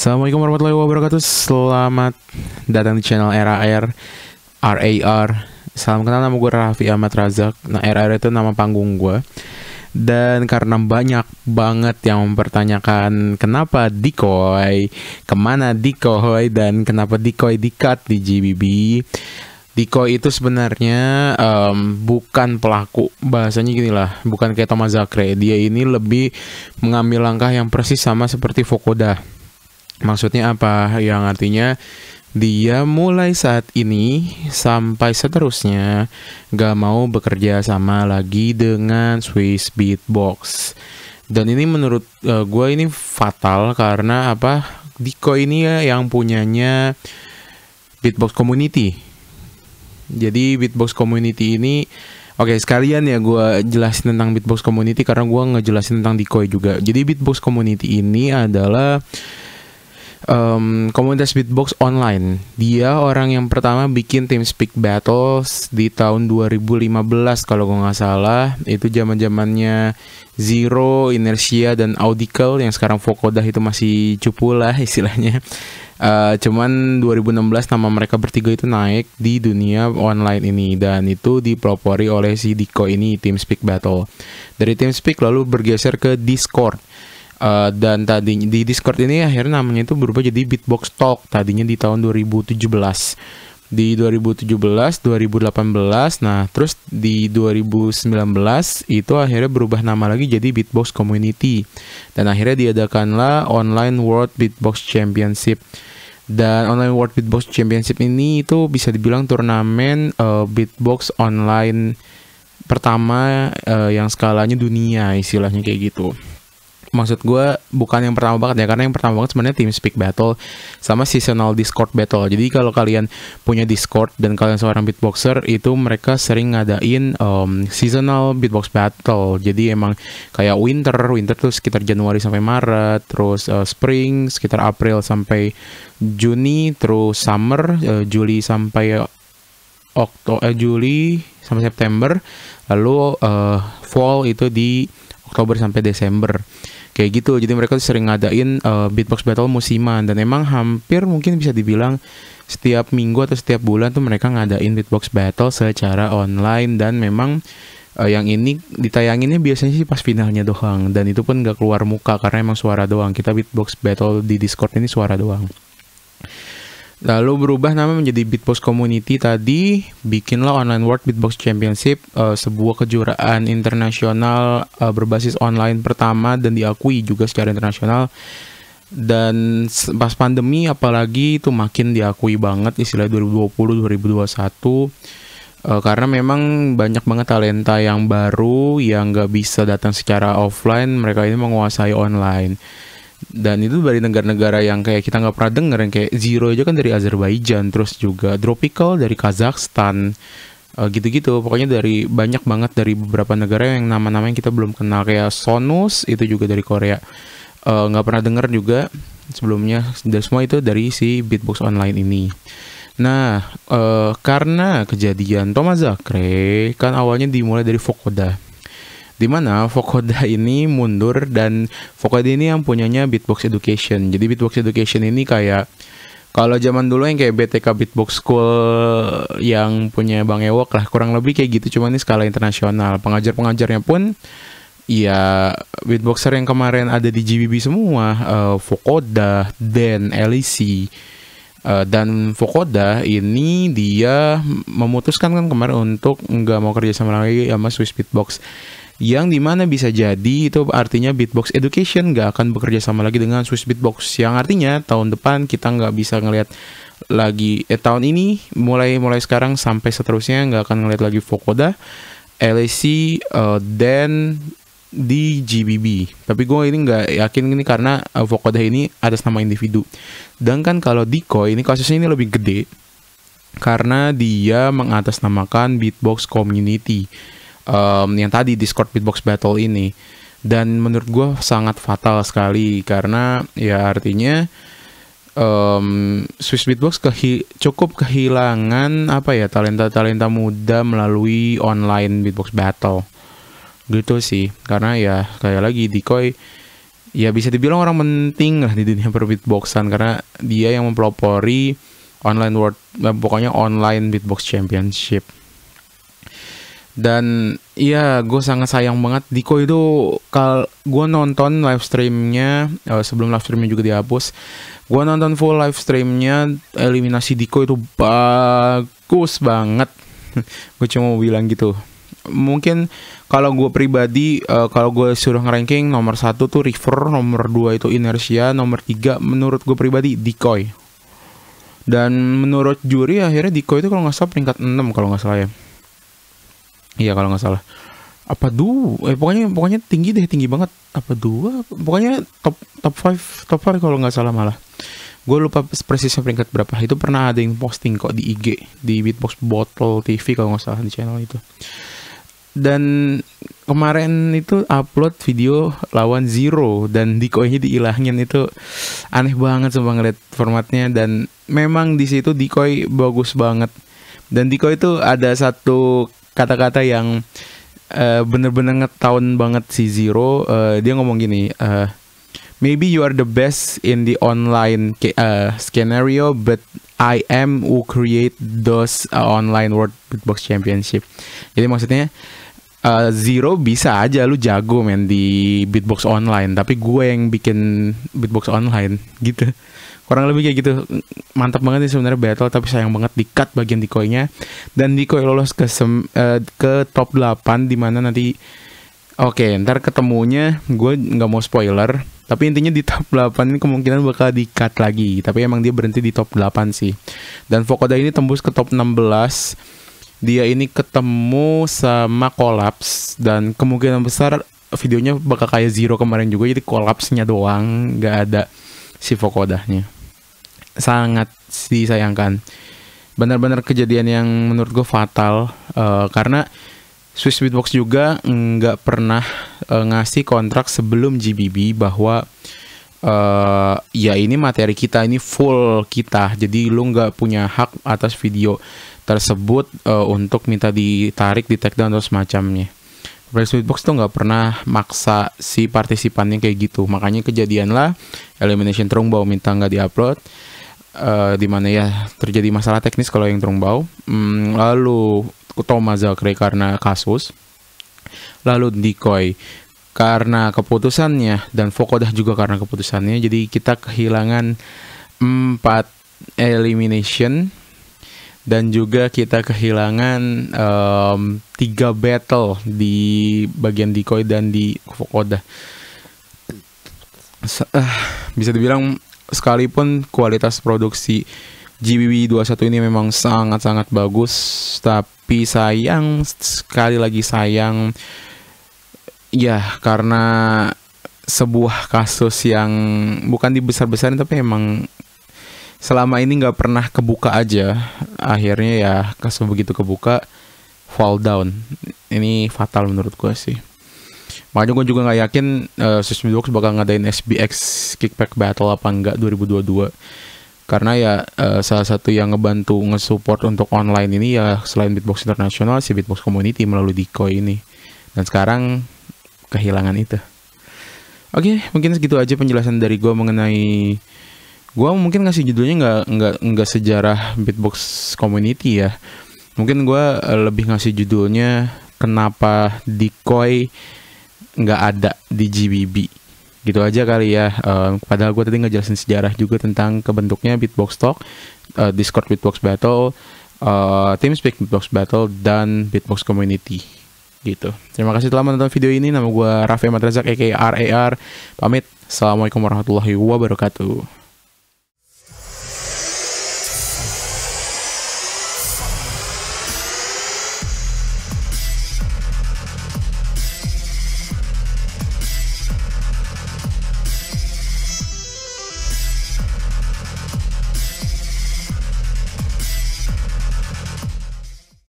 Assalamualaikum warahmatullahi wabarakatuh. Selamat datang di channel RAR RAR. Salam kenal nama gue Raffi Ahmad Razak. Nah, RAR itu nama panggung gue. Dan karena banyak banget yang mempertanyakan kenapa decoy, kemana decoy, dan kenapa decoy dikat di GBB. Decoy itu sebenarnya um, bukan pelaku, bahasanya gini lah, bukan kayak Thomas Zakre. Dia ini lebih mengambil langkah yang persis sama seperti Fokoda Maksudnya apa? Yang artinya dia mulai saat ini sampai seterusnya gak mau bekerja sama lagi dengan Swiss Beatbox. Dan ini menurut uh, eh, gue ini fatal karena apa? Diko ini ya yang punyanya Beatbox Community. Jadi Beatbox Community ini Oke, sekalian ya gue jelasin tentang Beatbox Community karena gue ngejelasin tentang Dikoi juga. Jadi Beatbox Community ini adalah um, komunitas beatbox online. Dia orang yang pertama bikin tim speak battles di tahun 2015 kalau gue nggak salah. Itu zaman zamannya Zero, Inertia dan Audical yang sekarang Vokodah itu masih cupu lah istilahnya. Uh, cuman 2016 nama mereka bertiga itu naik di dunia online ini dan itu dipropori oleh si Diko ini Team Speak Battle. Dari Team Speak lalu bergeser ke Discord Uh, dan tadi di Discord ini akhirnya namanya itu berubah jadi Beatbox Talk tadinya di tahun 2017 di 2017, 2018, nah terus di 2019 itu akhirnya berubah nama lagi jadi Beatbox Community dan akhirnya diadakanlah Online World Beatbox Championship dan Online World Beatbox Championship ini itu bisa dibilang turnamen uh, beatbox online pertama uh, yang skalanya dunia istilahnya kayak gitu maksud gue bukan yang pertama banget ya karena yang pertama banget sebenarnya team speak battle sama seasonal discord battle jadi kalau kalian punya discord dan kalian seorang beatboxer itu mereka sering ngadain um, seasonal beatbox battle jadi emang kayak winter winter tuh sekitar Januari sampai Maret terus uh, spring sekitar April sampai Juni terus summer uh, Juli sampai Okto eh, Juli sampai September lalu uh, fall itu di Oktober sampai Desember kayak gitu jadi mereka tuh sering ngadain uh, beatbox battle musiman dan emang hampir mungkin bisa dibilang setiap minggu atau setiap bulan tuh mereka ngadain beatbox battle secara online dan memang uh, yang ini ditayanginnya biasanya sih pas finalnya doang dan itu pun gak keluar muka karena emang suara doang kita beatbox battle di discord ini suara doang Lalu berubah nama menjadi Beatbox Community tadi, bikinlah Online World Beatbox Championship, uh, sebuah kejuaraan internasional uh, berbasis online pertama dan diakui juga secara internasional. Dan pas pandemi apalagi itu makin diakui banget istilah 2020 2021 uh, karena memang banyak banget talenta yang baru yang nggak bisa datang secara offline, mereka ini menguasai online dan itu dari negara-negara yang kayak kita nggak pernah denger yang kayak Zero aja kan dari Azerbaijan terus juga Tropical dari Kazakhstan gitu gitu-gitu pokoknya dari banyak banget dari beberapa negara yang nama-nama yang kita belum kenal kayak Sonus itu juga dari Korea eh, nggak uh, pernah denger juga sebelumnya dan semua itu dari si Beatbox Online ini Nah, uh, karena kejadian Thomas Zakre kan awalnya dimulai dari Fokoda di mana Fokoda ini mundur dan Fokoda ini yang punyanya Beatbox Education. Jadi Beatbox Education ini kayak kalau zaman dulu yang kayak BTK Beatbox School yang punya Bang Ewok lah kurang lebih kayak gitu cuman ini skala internasional pengajar-pengajarnya pun ya beatboxer yang kemarin ada di GBB semua uh, eh, Fokoda, Dan, Elisi uh, eh, dan Fokoda ini dia memutuskan kan kemarin untuk nggak mau kerja sama lagi sama Swiss Beatbox yang dimana bisa jadi itu artinya Beatbox Education nggak akan bekerja sama lagi dengan Swiss Beatbox yang artinya tahun depan kita nggak bisa ngelihat lagi eh, tahun ini mulai mulai sekarang sampai seterusnya nggak akan ngelihat lagi Vokoda, LAC, uh, eh, dan di GBB. Tapi gue ini nggak yakin ini karena uh, Vokoda ini ada nama individu. dan kan kalau Koi ini kasusnya ini lebih gede karena dia mengatasnamakan Beatbox Community um, yang tadi Discord Beatbox Battle ini dan menurut gue sangat fatal sekali karena ya artinya um, Swiss Beatbox kehi cukup kehilangan apa ya talenta-talenta muda melalui online beatbox battle gitu sih karena ya kayak lagi Dikoi ya bisa dibilang orang penting lah di dunia per beatboxan karena dia yang mempelopori online world eh, pokoknya online beatbox championship dan iya gue sangat sayang banget Diko itu kal gue nonton live streamnya uh, sebelum live streamnya juga dihapus gue nonton full live streamnya eliminasi Diko itu bagus banget gue cuma mau bilang gitu mungkin kalau gue pribadi uh, kalau gue suruh ngeranking nomor satu tuh River nomor dua itu Inersia, nomor tiga menurut gue pribadi Decoy dan menurut juri akhirnya Decoy itu kalau nggak salah peringkat 6 kalau nggak salah ya Iya kalau nggak salah. Apa dua? Eh pokoknya pokoknya tinggi deh, tinggi banget. Apa dua? Pokoknya top top five top five kalau nggak salah malah. Gue lupa persisnya peringkat berapa. Itu pernah ada yang posting kok di IG di Beatbox Bottle TV kalau nggak salah di channel itu. Dan kemarin itu upload video lawan Zero dan decoy ini diilangin itu aneh banget sumpah ngeliat formatnya dan memang di situ decoy bagus banget. Dan Diko itu ada satu kata-kata yang uh, bener-bener ngetahun banget si Zero. Uh, dia ngomong gini, uh, maybe you are the best in the online uh, scenario, but I am who create those uh, online World Beatbox Championship. Jadi maksudnya uh, Zero bisa aja lu jago men di beatbox online, tapi gue yang bikin beatbox online gitu kurang lebih kayak gitu mantap banget sih sebenarnya battle tapi sayang banget di cut bagian nya dan decoy lolos ke sem, uh, ke top 8 dimana nanti oke okay, ntar ketemunya gue nggak mau spoiler tapi intinya di top 8 ini kemungkinan bakal di cut lagi tapi emang dia berhenti di top 8 sih dan Fokoda ini tembus ke top 16 dia ini ketemu sama kolaps dan kemungkinan besar videonya bakal kayak zero kemarin juga jadi kolapsnya doang nggak ada si Fokodahnya sangat disayangkan. Benar-benar kejadian yang menurut gue fatal uh, karena Swiss Beatbox juga nggak pernah uh, ngasih kontrak sebelum GBB bahwa uh, ya ini materi kita ini full kita jadi lu nggak punya hak atas video tersebut uh, untuk minta ditarik di take down atau semacamnya. Black Beatbox tuh nggak pernah maksa si partisipannya kayak gitu makanya kejadian lah Elimination Trumbo minta nggak diupload uh, di mana ya terjadi masalah teknis kalau yang Trungbau. Hmm, lalu Thomas Zakri karena kasus. Lalu Dikoi karena keputusannya dan Fokodah juga karena keputusannya. Jadi kita kehilangan empat elimination dan juga kita kehilangan um, tiga battle di bagian Dikoi dan di Fokodah. Eh, bisa dibilang sekalipun kualitas produksi GBB 21 ini memang sangat-sangat bagus tapi sayang sekali lagi sayang ya karena sebuah kasus yang bukan dibesar-besarin tapi memang selama ini nggak pernah kebuka aja akhirnya ya kasus begitu kebuka fall down ini fatal menurut gue sih Makanya gue juga gak yakin uh, eh, System Box bakal ngadain SBX Kickback Battle apa enggak 2022. Karena ya uh, salah satu yang ngebantu nge-support untuk online ini ya selain Beatbox Internasional si Beatbox Community melalui Decoy ini. Dan sekarang kehilangan itu. Oke, okay, mungkin segitu aja penjelasan dari gue mengenai gue mungkin ngasih judulnya nggak nggak nggak sejarah beatbox community ya. Mungkin gue eh, lebih ngasih judulnya kenapa decoy nggak ada di GBB gitu aja kali ya uh, padahal gue tadi ngejelasin sejarah juga tentang kebentuknya Beatbox Talk uh, Discord Beatbox Battle uh, eh, speak Beatbox Battle dan Beatbox Community gitu terima kasih telah menonton video ini nama gue Raffi Matrazak aka RAR pamit Assalamualaikum warahmatullahi wabarakatuh